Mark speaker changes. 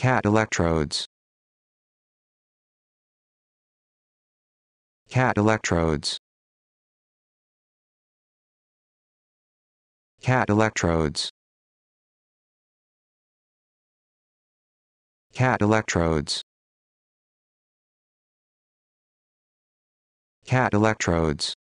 Speaker 1: Cat electrodes. Cat electrodes. Cat electrodes. Cat electrodes. Cat electrodes.